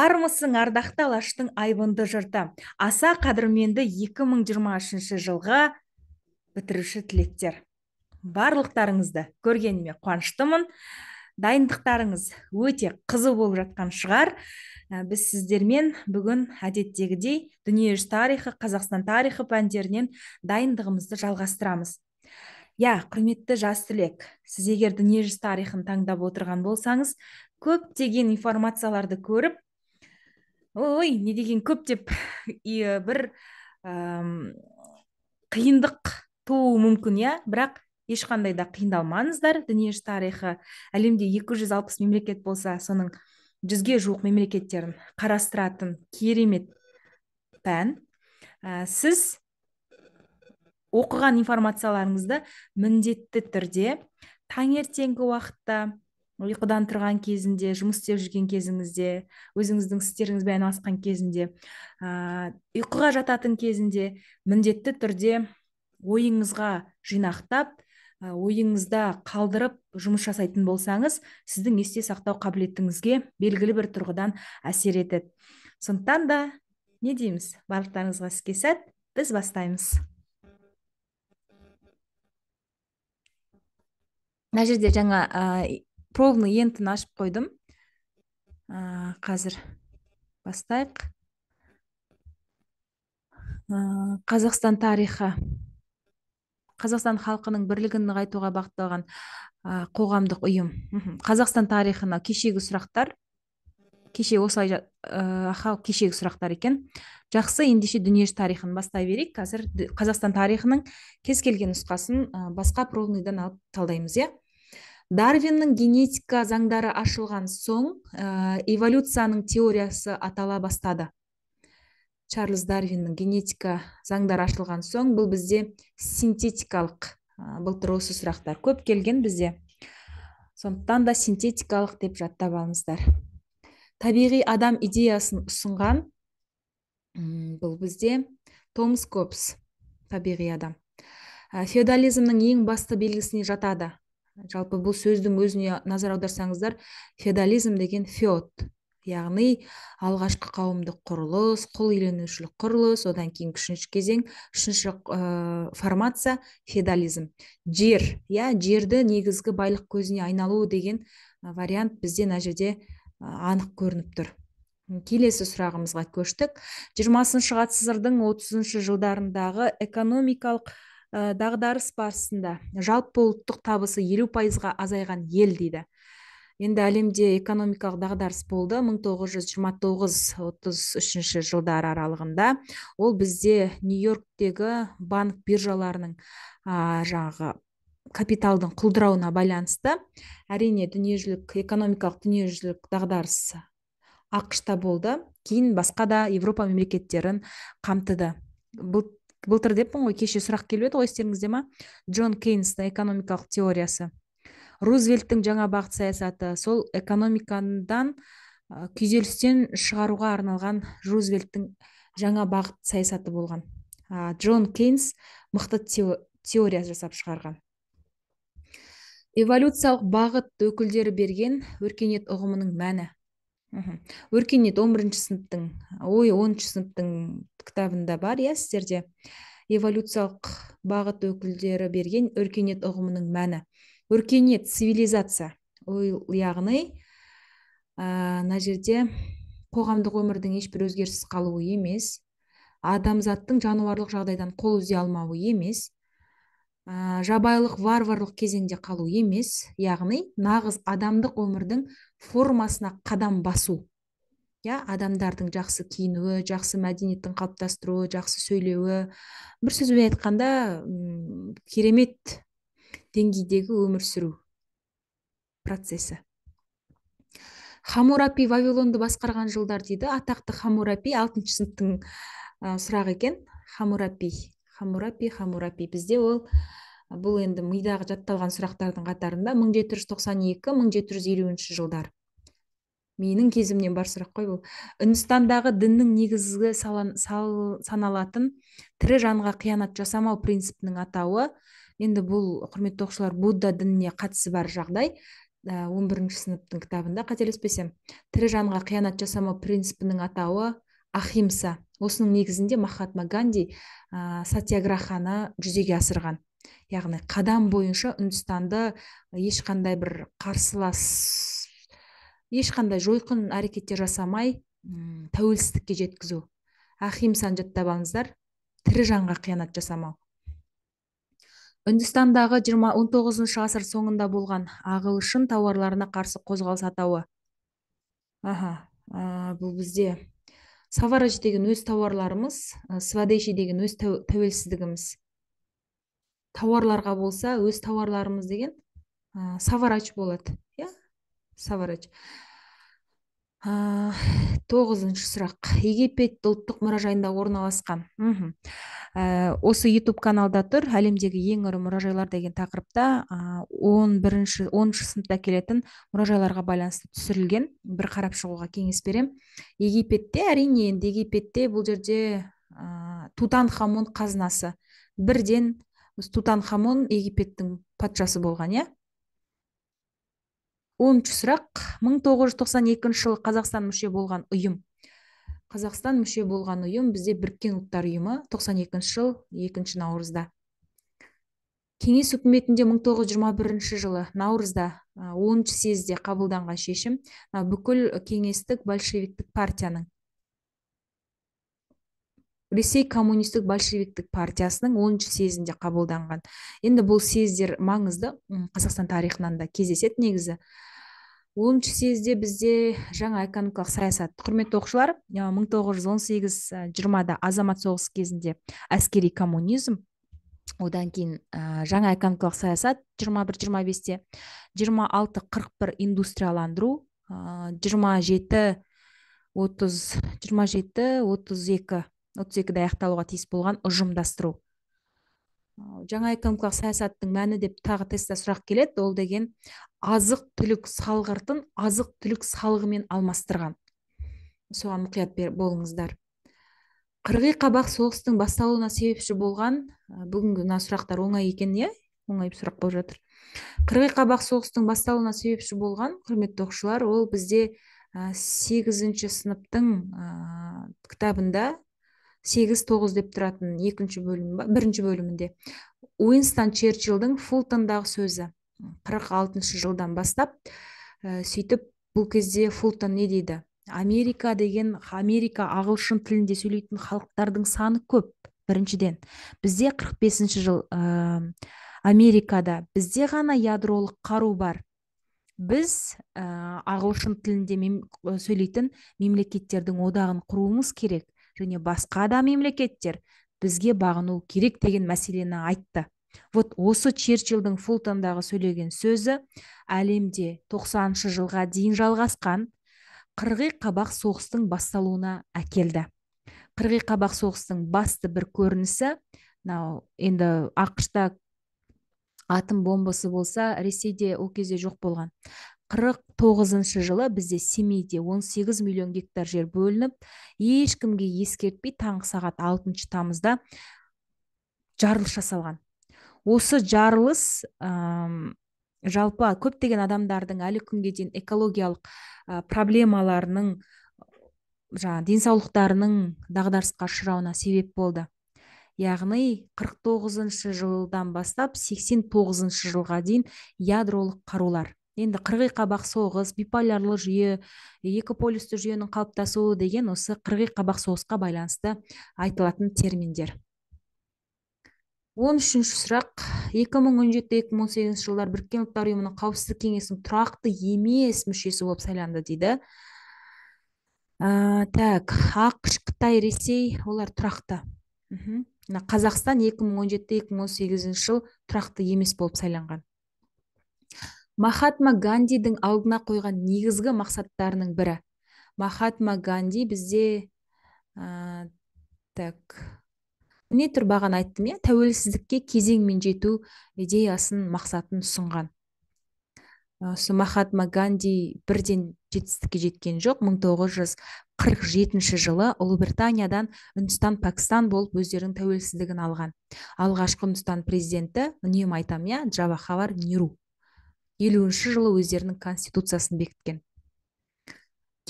армысың ардақты алаштың айбынды жұрты аса қадірменді 2023 жылға бітіруші тілектер барлықтарыңызды көргеніме қуаныштымын дайындықтарыңыз өте қызу болып жатқан шығар ә, біз сіздермен бүгін әдеттегідей дүниежүзі тарихы қазақстан тарихы пәндерінен дайындығымызды жалғастырамыз иә құрметті жас түлек сіз егер дүниежүзі тарихын таңдап отырған болсаңыз көптеген информацияларды көріп ой не деген көп деп э, бір әм, қиындық тууы мүмкін иә бірақ ешқандай да қиындалмаңыздар дүниежүзі тарихы әлемде 260 мемлекет болса соның жүзге жуық мемлекеттерін қарастыратын керемет пән ә, сіз оқыған информацияларыңызды міндетті түрде таңертеңгі уақытта ұйқыдан тұрған кезінде жұмыс істеп жүрген кезіңізде өзіңіздің істеріңізбен айналысқан кезінде ә, ұйқыға жататын кезінде міндетті түрде ойыңызға жинақтап ойыңызда қалдырып жұмыс жасайтын болсаңыз сіздің есте сақтау қабілетіңізге белгілі бір тұрғыдан әсер етеді сондықтан да не дейміз барлықтарыңызға іске сәт біз бастаймыз мына жерде жаңа пробный ентін ашып қойдым ә, қазір бастайық ә, қазақстан тарихы қазақстан халқының бірлігін нығайтуға бағытталған ә, қоғамдық ұйым қазақстан тарихына кешегі сұрақтар кеше осылай ә, кешегі сұрақтар екен жақсы ендеше дүниежүзі тарихын бастай берейік қазір қазақстан тарихының кез келген нұсқасын басқа пробныйдан алып талдаймыз иә дарвиннің генетика заңдары ашылған соң э, эволюцияның теориясы атала бастады чарльз дарвиннің генетика заңдары ашылған соң бұл бізде синтетикалық ә, былтыр осы сұрақтар көп келген бізде сондықтан да синтетикалық деп жаттап алыңыздар табиғи адам идеясын ұсынған бұл бізде томас Кобс табиғи адам э, феодализмнің ең басты белгісіне жатады жалпы бұл сөздің өзіне назар аударсаңыздар феодализм деген феод яғни алғашқы қауымдық құрылыс құл иеленушілік құрылыс одан кейін үшінші кезең үшінші ә, формация феодализм жер иә жерді негізгі байлық көзіне айналу деген э, вариант бізде мына жерде э, анық көрініп тұр келесі сұрағымызға көштік жиырмасыншы ғасырдың отызыншы жылдарындағы экономикалық ә, дағдарыс барысында жалпы ұлттық табысы елу пайызға азайған ел дейді енді әлемде экономикалық дағдарыс болды 1929-33 жылдар аралығында ол бізде нью йорктегі банк биржаларының ә, капиталдың құлдырауына байланысты әрине дүниежүзілік экономикалық дүниежүзілік дағдарыс ақш болды кейін басқа да европа мемлекеттерін қамтыды бұл былтыр деппін ғой кеше сұрақ келіп еді ғой естеріңізде ма джон кейнстің экономикалық теориясы рузвельттің жаңа бағыт саясаты сол экономикадан күйзелістен шығаруға арналған рузвельттің жаңа бағыт саясаты болған джон кейнс мықты теория жасап шығарған эволюциялық бағыт өкілдері берген өркениет ұғымының мәні өркениет он бірінші сыныптың ой оныншы сыныптың кітабында бар иә сіздерде эволюциялық бағыт өкілдері берген өркениет ұғымының мәні өркениет цивилизация ой, яғни ә, жерде қоғамдық өмірдің ешбір өзгеріссіз қалуы емес адамзаттың жануарлық жағдайдан қол үзе алмауы емес ә, жабайылық варварлық кезеңде қалу емес яғни нағыз адамдық өмірдің формасына қадам басу иә адамдардың жақсы киінуі жақсы мәдениеттің қалыптастыруы жақсы сөйлеуі бір сөзбен айтқанда керемет деңгейдегі өмір сүру процесі хамурапи вавилонды басқарған жылдар дейді атақты хамурапи алтыншы сыныптың ә, сұрақ екен хамурапи хамурапи хамурапи бізде ол бұл енді мидағы жатталған сұрақтардың қатарында 1792-1750 жылдар менің кезімнен бар сұрақ қой бұл үндістандағы діннің негізгі саналатын тірі жанға қиянат жасамау принципінің атауы енді бұл құрметті оқушылар будда дініне қатысы бар жағдай 11 ә, бірінші сыныптың кітабында қателеспесем тірі жанға қиянат жасамау принципінің атауы ахимса осының негізінде махатма ганди ә, жүзеге асырған яғни қадам бойынша үндістанды ешқандай бір қарсылас ешқандай жойқын әрекеттер жасамай ұм, тәуелсіздікке жеткізу ахимсаны жаттап алыңыздар тірі жанға қиянат жасамау үндістандағы 19 ғасыр соңында болған ағылшын тауарларына қарсы қозғалыс атауы аха ә, бұл бізде савараж деген өз тауарларымыз свадеши деген өз тәуелсіздігіміз тауарларға болса өз тауарларымыз деген ә, саварач болады иә саварач ә, тоғызыншы сұрақ египет ұлттық мұражайында орналасқан мхм ә, осы YouTube каналда тұр әлемдегі ең ірі мұражайлар деген тақырыпта он бірінші оныншы сыныпта келетін мұражайларға байланысты түсірілген бір қарап шығуға кеңес беремін египетте әрине енді египетте бұл жерде ә, тутанхамон қазынасы бірден тутанхамон египеттің патшасы болған иә оныншы сұрақ 1992 жылы қазақстан мүше болған ұйым қазақстан мүше болған ұйым бізде біріккен ұлттар ұйымы екінші жыл екінші наурызда кеңес үкіметінде 1921 жылы наурызда оныншы съезде қабылданған шешім бүкіл кеңестік большевиктік партияның ресей коммунистік большевиктік партиясының оныншы съезінде қабылданған енді бұл съездер маңызды қазақстан тарихынан да кездеседі негізі оныншы съезде бізде жаңа экономикалық саясат құрметті оқушылар мың тоғыз жүз он сегіз жиырмада азамат соғысы кезінде әскери коммунизм одан кейін ә, жаңа экономикалық саясат 21-25-те 26-41 индустрияландыру жиырма жеті отыз жиырма жеті отыз екі отыз екіде аяқталуға тиіс болған ұжымдастыру жаңа экономикалық саясаттың мәні деп тағы тестте сұрақ келеді ол деген азық түлік салғыртын азық түлік салығымен алмастырған соған мұқият болыңыздар қырғи қабақ соғыстың басталуына себепші болған бүгінгі мына сұрақтар оңай екен иә оңай сұрақ болып жатыр қырғи қабақ соғыстың басталуына себепші болған құрметті оқушылар ол бізде сегізінші сыныптың кітабында сегіз тоғыз деп тұратын екінші бөлім бірінші бөлімінде уинстон черчиллдің фултондағы сөзі қырық алтыншы жылдан бастап ә, сөйтіп бұл кезде фултон не дейді америка деген америка ағылшын тілінде сөйлейтін халықтардың саны көп біріншіден бізде 45 бесінші жыл ә, америкада бізде ғана ядролық қару бар біз ә, ағылшын тілінде мем, сөйлейтін мемлекеттердің одағын құруымыз керек және басқа да мемлекеттер бізге бағыну керек деген мәселені айтты вот осы черчиллдің фултондағы сөйлеген сөзі әлемде 90 шы жылға дейін жалғасқан қырғи қабақ соғыстың басталуына әкелді қырғи қабақ соғыстың басты бір көрінісі мынау енді ақшта атын атом бомбасы болса ресейде ол кезде жоқ болған қырық тоғызыншы жылы бізде семейде 18 миллион гектар жер бөлініп ешкімге ескертпей таңғы сағат алтыншы тамызда жарылыс жасалған осы жарылыс жалпа жалпы көптеген адамдардың әлі күнге дейін экологиялық ә, проблемаларының жаңағы денсаулықтарының дағдарысқа ұшырауына себеп болды яғни 49 тоғызыншы жылдан бастап 89 тоғызыншы жылға дейін ядролық қарулар енді қырғи қабақ соғыс биполярлы жүйе екі полюсті жүйенің қалыптасуы деген осы қабақ соғысқа байланысты айтылатын терминдер он үшінші сұрақ 2017-2018 жылдар біріккен ұлттар ұйымының қауіпсіздік кеңесінің тұрақты емес мүшесі болып сайланды дейді ә, так ақш қытай ресей олар тұрақты мына қазақстан 2017-2018 жыл тұрақты емес болып сайланған махатма гандидің алдына қойған негізгі мақсаттарының бірі махатма ганди бізде ә, так міне тұр бағана айттым иә тәуелсіздікке кезеңмен жету идеясын мақсатын ұсынған осы махатма ганди бірден жетістікке жеткен жоқ 1947 жылы ұлыбританиядан үндістан пәкістан болып өздерінің тәуелсіздігін алған алғашқы үндістан президенті үнемі айтамын иә джавахавар неру елуінші жылы өздерінің конституциясын бекіткен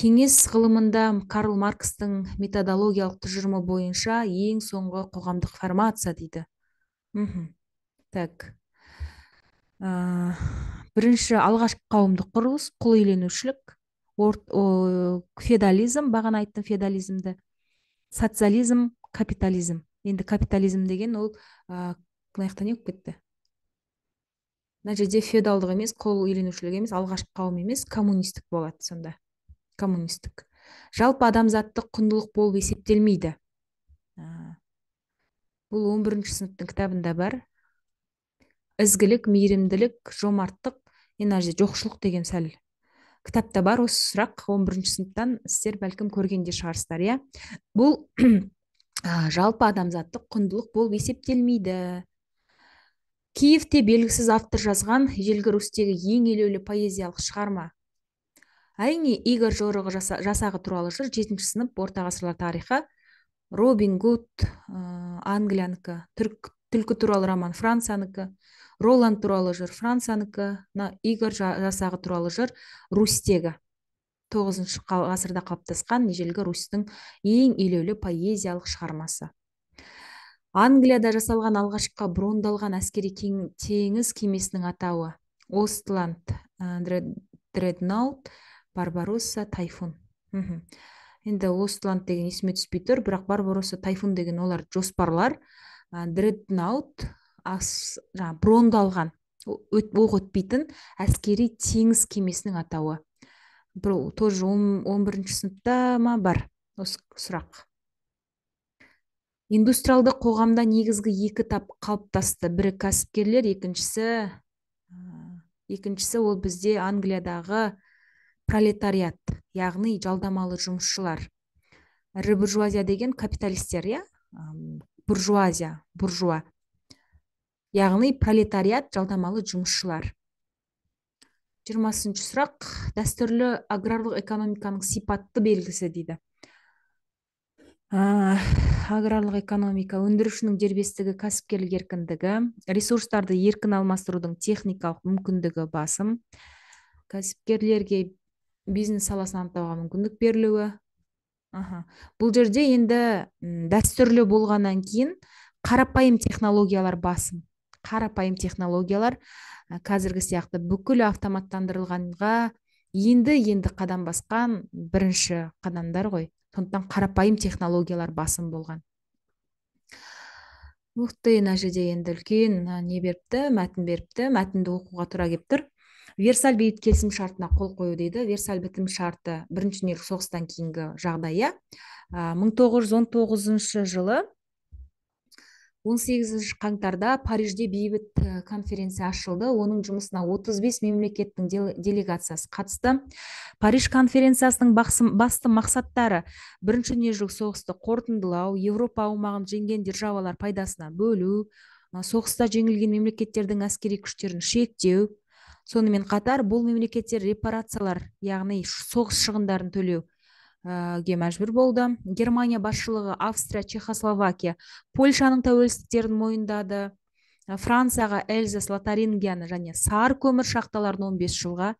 кеңес ғылымында карл маркстың методологиялық тұжырымы бойынша ең соңғы қоғамдық формация дейді мхм так ә, бірінші алғашқы қауымдық құрылыс құл иеленушілік феодализм бағана айттым феодализмді социализм капитализм енді капитализм деген ол мына жақта не болып кетті мына жерде феодалдық емес қол иеленушілік емес алғашқы қауым емес коммунистік болады сонда коммунистік жалпы адамзаттық құндылық болып есептелмейді бұл 11 бірінші сыныптың кітабында бар ізгілік мейірімділік жомарттық енді мына жерде жоқшылық деген сәл кітапта бар осы сұрақ 11 бірінші сыныптан сіздер бәлкім көрген де шығарсыздар иә бұл жалпы адамзаттық құндылық болып есептелмейді киевте белгісіз автор жазған елгі рустегі ең елеулі поэзиялық шығарма әрине игорь жорығы жасағы туралы жыр жетінші сынып орта ғасырлар тарихы робин гуд ә, э, англиянікі түлкі туралы роман франциянікі роланд туралы жыр франциянікі мына игорь жасағы туралы жыр рустегі тоғызыншы ғасырда қалыптасқан ежелгі рустың ең елеулі поэзиялық шығармасы англияда жасалған алғашқы брондалған әскери теңіз кемесінің атауы остланд э, дредноут барбаросса тайфун енді остланд деген есіме түспей тұр бірақ барбаросса тайфун деген олар жоспарлар э, дреднаут жаңағы брондалған оқ өтпейтін әскери теңіз кемесінің атауы тоже он бірінші сыныпта ма бар осы сұрақ индустриалды қоғамда негізгі екі тап қалыптасты бірі кәсіпкерлер екіншісі екіншісі ол бізде англиядағы пролетариат яғни жалдамалы жұмысшылар ірі буржуазия деген капиталистер иә буржуазия буржуа яғни пролетариат жалдамалы жұмысшылар жиырмасыншы сұрақ дәстүрлі аграрлық экономиканың сипатты белгісі дейді аграрлық экономика өндірушінің дербестігі кәсіпкерлік еркіндігі ресурстарды еркін алмастырудың техникалық мүмкіндігі басым кәсіпкерлерге бизнес саласын анықтауға мүмкіндік берілуі аха бұл жерде енді дәстүрлі болғаннан кейін қарапайым технологиялар басым қарапайым технологиялар қазіргі сияқты бүкіл автоматтандырылғанға енді енді қадам басқан бірінші қадамдар ғой сондықтан қарапайым технологиялар басым болған ух ты мына жерде енді үлкен не беріпті мәтін беріпті мәтінді оқуға тұра келіп тұр версаль бейбіт келісім шартына қол қою дейді версаль бітім шарты бірінші дүниежүзілік соғыстан кейінгі жағдай иә мың тоғыз жүз он тоғызыншы жылы 18 сегізінші қаңтарда парижде бейбіт э, конференция ашылды оның жұмысына 35 мемлекеттің делегациясы қатысты париж конференциясының басты мақсаттары бірінші дүниежүзілік соғысты қорытындылау еуропа аумағын жеңген державалар пайдасына бөлу соғыста жеңілген мемлекеттердің әскери күштерін шектеу сонымен қатар бұл мемлекеттер репарациялар яғни соғыс шығындарын төлеу Э, ге мәжбүр болды германия басшылығы австрия чехословакия польшаның тәуелсіздіктерін мойындады э, францияға эльзас лотарингияны және сар көмір шахталарын 15 жылға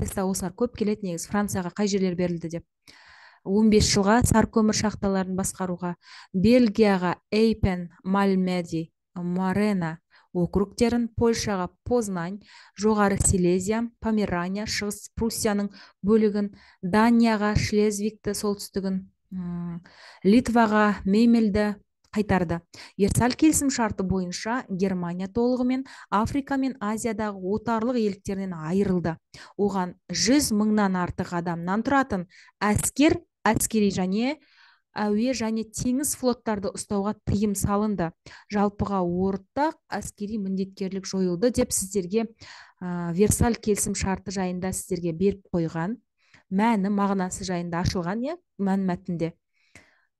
тіста осылар көп келеді негізі францияға қай жерлер берілді деп 15 жылға сар көмір шахталарын басқаруға бельгияға эйпен мальмеди морена округтерін польшаға познань жоғары силезия померания шығыс пруссияның бөлігін данияға Шлезвикті солтүстігін литваға мемельді қайтарды Ерсал келісім шарты бойынша германия толығымен африка мен азиядағы отарлық иеліктерінен айырылды оған жүз мыңнан артық адамнан тұратын әскер әскери және әуе және теңіз флоттарды ұстауға тыйым салынды жалпыға ортақ әскери міндеткерлік жойылды деп сіздерге ә, версаль келісім шарты жайында сіздерге беріп қойған мәні мағынасы жайында ашылған иә мән мәтінде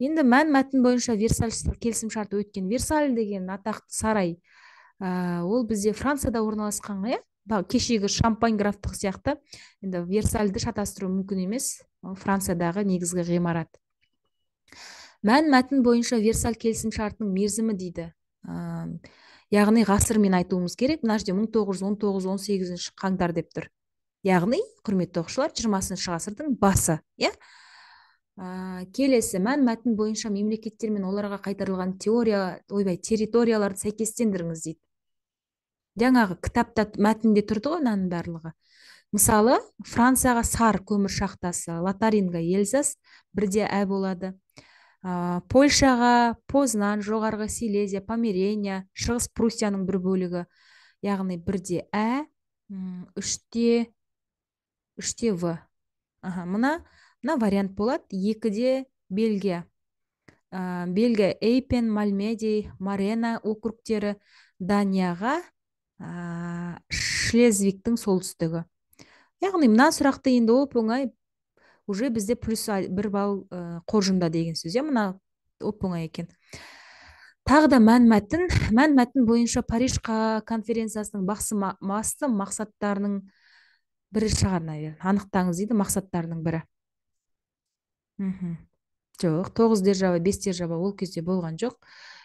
енді мән мәтін бойынша версаль келісім шарты өткен версаль деген атақты сарай ә, ол бізде францияда орналасқан иә кешегі шампань графтық сияқты енді версальді шатастыру мүмкін емес франциядағы негізгі ғимарат мән мәтін бойынша версаль келісімшартының мерзімі дейді ә, яғни ғасырмен айтуымыз керек мына жерде мың тоғыз жүз он тоғыз он сегізінші қаңтар деп тұр яғни құрметті оқушылар жиырмасыншы ғасырдың басы иә ә, келесі мән мәтін бойынша мемлекеттер мен оларға қайтарылған теория ойбай территорияларды сәйкестендіріңіз дейді жаңағы кітапта мәтінде тұрды ғой мынаның барлығы мысалы францияға сар көмір шахтасы лотаринга эльзас бірде ә болады польшаға познан жоғарғы силезия померения шығыс пруссияның бір бөлігі яғни бірде ә үште үште в аха мына мына вариант болады екіде бельгия ә, бельгия эйпен мальмедей марена округтері данияға ә, шлезвиктің солтүстігі яғни мына сұрақты енді оп оңай уже бізде плюс бір балл қоржында деген сөз иә мына оп оңай екен тағы да мән мәтін мән мәтін бойынша париж конференциясының басты мақсаттарының бірі шығар наверное анықтаңыз дейді мақсаттарының бірі жоқ тоғыз держава бес держава ол кезде болған жоқ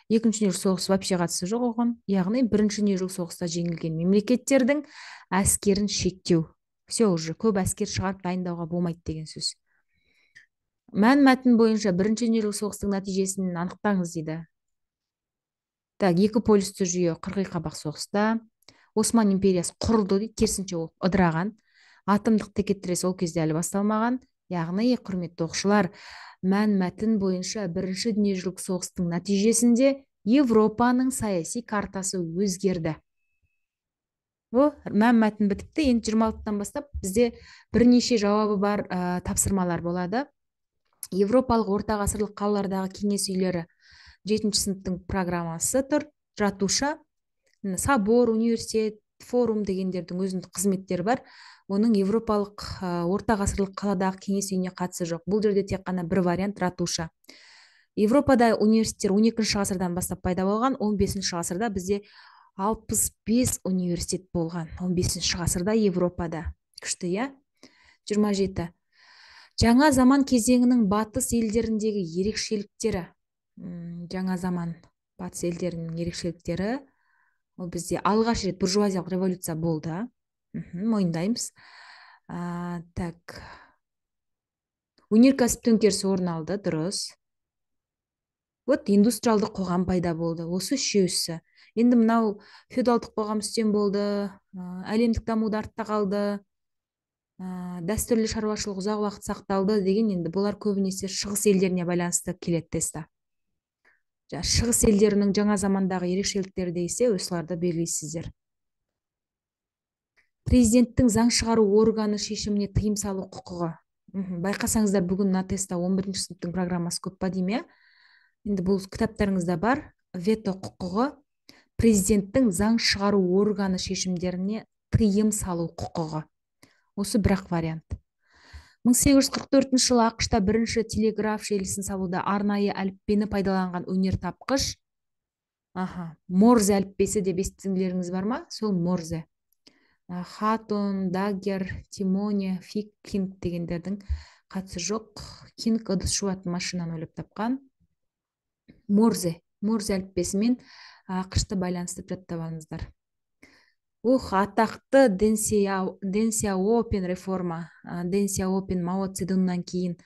екінші дүниежүзілік соғыс вообще қатысы жоқ оған яғни бірінші дүниежүзілік соғыста жеңілген мемлекеттердің әскерін шектеу все уже көп әскер шығарып дайындауға болмайды деген сөз мән мәтін бойынша бірінші дүниежүзілік соғыстың нәтижесін анықтаңыз дейді так екі полюсті жүйе қырғи қабақ соғыста осман империясы құрылды дейді керісінше ол ыдыраған атомдық текетірес ол кезде әлі басталмаған яғни құрметті оқушылар мән мәтін бойынша бірінші дүниежүзілік соғыстың нәтижесінде европаның саяси картасы өзгерді о мән мәтін бітіпті енді жиырма алтыдан бастап бізде бірнеше жауабы бар тапсырмалар болады европалық орта ғасырлық қалалардағы кеңес үйлері жетінші сыныптың программасы тұр жатуша собор университет форум дегендердің өзіндік қызметтері бар оның европалық ә, орта ғасырлық қаладағы кеңес үйіне қатысы жоқ бұл жерде тек қана бір вариант ратуша европада университеттер он екінші ғасырдан бастап пайда болған 15 бесінші ғасырда бізде алпыс бес университет болған 15 бесінші ғасырда европада күшті иә жиырма жаңа заман кезеңінің батыс елдеріндегі ерекшеліктері жаңа заман батыс елдерінің ерекшеліктері ол бізде алғаш рет буржуазиялық революция болды мойындаймыз ә, так өнеркәсіп төңкерісі орын алды дұрыс вот индустриалдық қоғам пайда болды осы үшеусі енді мынау феодалдық қоғам үстем болды әлемдік дамуды артта қалды ә, дәстүрлі шаруашылық ұзақ уақыт сақталды деген енді бұлар көбінесе шығыс елдеріне байланысты келеді теста шығыс елдерінің жаңа замандағы ерекшеліктері десе осыларды белгілейсіздер президенттің заң шығару органы шешіміне тыйым салу құқығы байқасаңыздар бүгін мына тестта он бірінші сыныптың программасы көп па деймін иә енді бұл кітаптарыңызда бар вето құқығы президенттің заң шығару органы шешімдеріне тыйым салу құқығы осы бір вариант 1844 жылы ақшта бірінші телеграф желісін салуда арнайы әліппені пайдаланған өнертапқыш аха морзе әліппесі деп естігендеріңіз бар ма сол морзе хатон дагер Тимония, фиккинг дегендердің қатысы жоқ кинг ыдыс жуатын машинаны ойлап тапқан морзе морзе әліппесімен ақшты байланыстырып жаттап алыңыздар ух атақты Денсия опен реформа Денсия опен мао цзедуннан кейін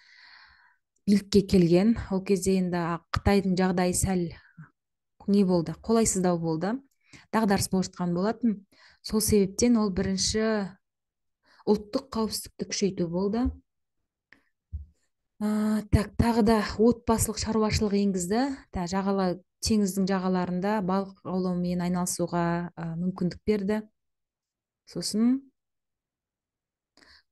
билікке келген ол кезде енді қытайдың жағдайы сәл не болды қолайсыздау болды дағдарыс болып жатқан болатын сол себептен ол бірінші ұлттық қауіпсіздікті күшейту болды ә, так тағы да отбасылық шаруашылық енгізді та жағала теңіздің жағаларында балық аулаумен айналысуға ә, мүмкіндік берді сосын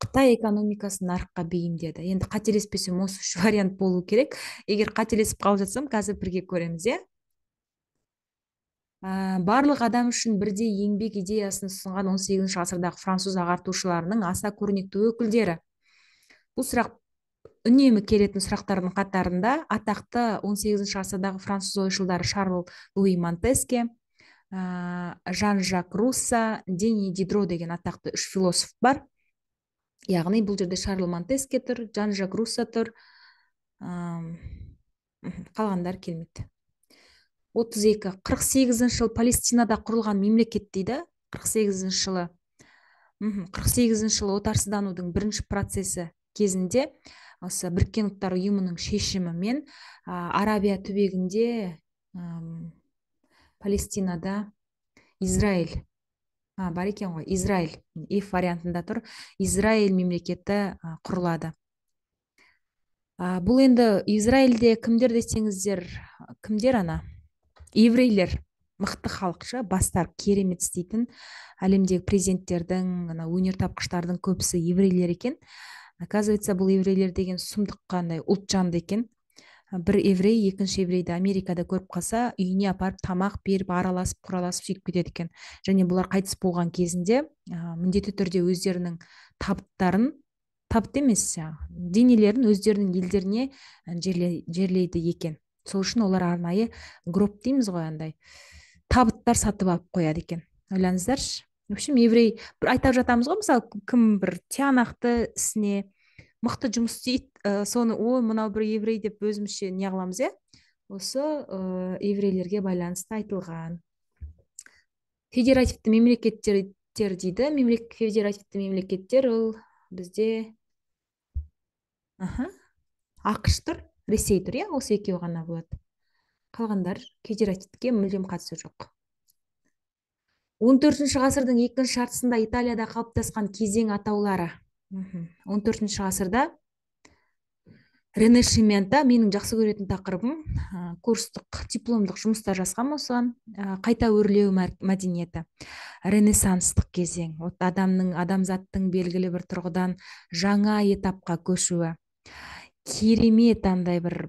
қытай экономикасын нарыққа бейімдеді енді қателеспесем осы үш вариант болу керек егер қателесіп қалып жатсам қазір бірге көреміз иә ә, барлық адам үшін бірдей еңбек идеясын ұсынған 18 сегізінші ғасырдағы француз ағартушыларының аса көрнекті өкілдері бұл сұрақ үнемі келетін сұрақтардың қатарында атақты 18 сегізінші ғасырдағы француз ойшылдары шарл луи монтеске ә, жан жак русса дени дидро деген атақты үш философ бар яғни бұл жерде шарл монтеске тұр жан жак Русса тұр қалғандар келмейді 32 48 жыл палестинада құрылған мемлекет дейді 48 жылы сегізінші жылы отарсызданудың бірінші процесі кезінде осы біріккен ұлттар ұйымының шешімімен ә, арабия түбегінде палестинада израиль а, бар екен ғой израиль иф вариантында тұр израиль мемлекеті ә, құрылады ә, бұл енді израильде кімдер десеңіздер кімдер ана еврейлер мықты халық бастар керемет істейтін әлемдегі президенттердің ана өнертапқыштардың көбісі еврейлер екен оказывается бұл еврейлер деген сұмдық қандай ұлт екен бір еврей екінші еврейді америкада көріп қалса үйіне апарып тамақ беріп араласып құраласып сөйтіп кетеді екен және бұлар қайтыс болған кезінде ә, міндетті түрде өздерінің табыттарын табыт емес жаңағы денелерін өздерінің елдеріне жерлейді екен сол үшін олар арнайы гроб дейміз ғой андай табыттар сатып алып қояды екен ойлаңыздаршы в общем еврей бір айтып жатамыз ғой мысалы кім бір тиянақты ісіне мықты жұмыс істейді э, соны ой мынау бір еврей деп өзімізше не қыламыз иә осы э, еврейлерге байланысты айтылған федеративті мемлекеттер дейді мемлек, федеративті мемлекеттер ол бізде аха ақш тұр ресей тұр иә осы екеуі ғана болады қалғандар федеративке мүлдем қатысы жоқ он төртінші ғасырдың екінші жартысында италияда қалыптасқан кезең атаулары он төртінші ғасырда ренешимента менің жақсы көретін тақырыбым курстық дипломдық жұмыстар жазғанмын осыған қайта өрлеу мәдениеті ренессанстық кезең от адамның адамзаттың белгілі бір тұрғыдан жаңа этапқа көшуі керемет андай бір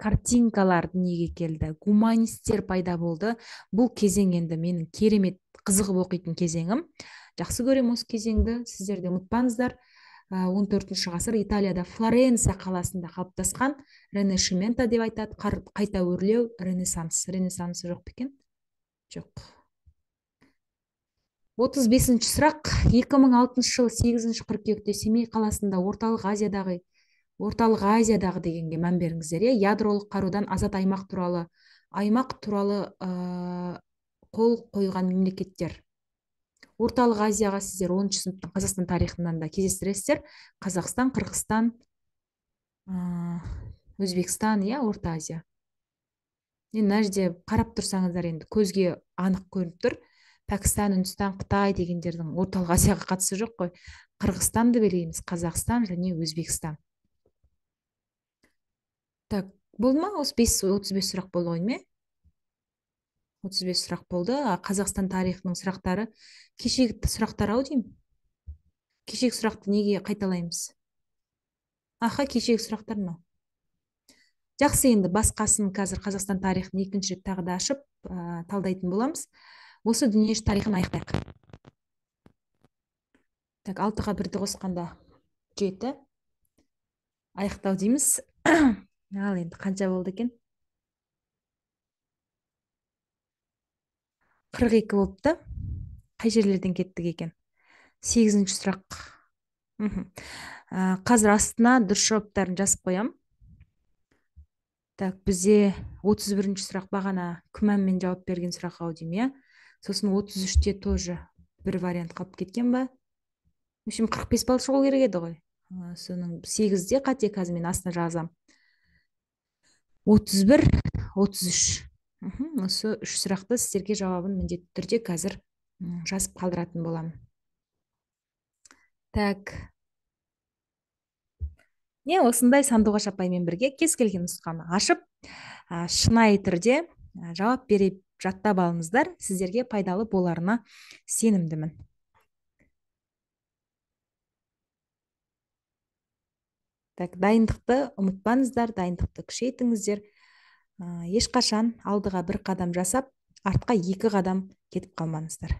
картинкалар дүниеге келді гуманистер пайда болды бұл кезең енді менің керемет қызығып оқитын кезеңім жақсы көремін осы кезеңді сіздер де ұмытпаңыздар ә, он төртінші ғасыр италияда флоренция қаласында қалыптасқан ренешимента деп айтады қайта өрлеу ренессанс ренессанс жоқ па екен жоқ отыз бесінші сұрақ екі мың алтыншы жылы сегізінші қыркүйекте семей қаласында орталық азиядағы орталық азиядағы дегенге мән беріңіздер иә ядролық қарудан азат аймақ туралы аймақ туралы ә, қол қойған мемлекеттер орталық азияға сіздер оныншы сыныптың қазақстан тарихынан да кездестіресіздер қазақстан қырғызстан ә, өзбекстан иә орта азия енді мына жерде қарап тұрсаңыздар енді көзге анық көрініп тұр пәкістан үндістан қытай дегендердің орталық азияға қатысы жоқ қой қырғызстанды белгілейміз қазақстан және өзбекстан так болды ма осы бес отыз бес сұрақ болды ғой деймін иә отыз бес сұрақ болды қазақстан тарихының сұрақтары кешегі сұрақтар ау деймін кешегі сұрақты неге қайталаймыз аха кешегі сұрақтар ма жақсы енді басқасын қазір қазақстан тарихын екінші рет тағы да ашып талдайтын боламыз осы дүниежүзі тарихын аяқтайық так алтыға бірді қосқанда жеті аяқтау дейміз ал енді қанша болды екен қырық екі болыпты қай жерлерден кеттік екен сегізінші сұрақ мхм қазір астына дұрыс жауаптарын жазып қоямын так бізде 31 бірінші сұрақ бағана күмәнмен жауап берген сұрақ ау деймін иә сосын 33 те тоже бір вариант қалып кеткен ба в общем қырық бес балл шығу керек еді ғой соның сегізде қате қазір мен астына жазамын отыз бір отыз үш осы үш сұрақты сіздерге жауабын міндетті түрде қазір жазып қалдыратын боламын так не осындай сандуғаш апаймен бірге кез келген нұсқаны ашып ә, шынайы түрде жауап бере жаттап алыңыздар сіздерге пайдалы боларына сенімдімін так дайындықты ұмытпаңыздар дайындықты күшейтіңіздер ә, ешқашан алдыға бір қадам жасап артқа екі қадам кетіп қалмаңыздар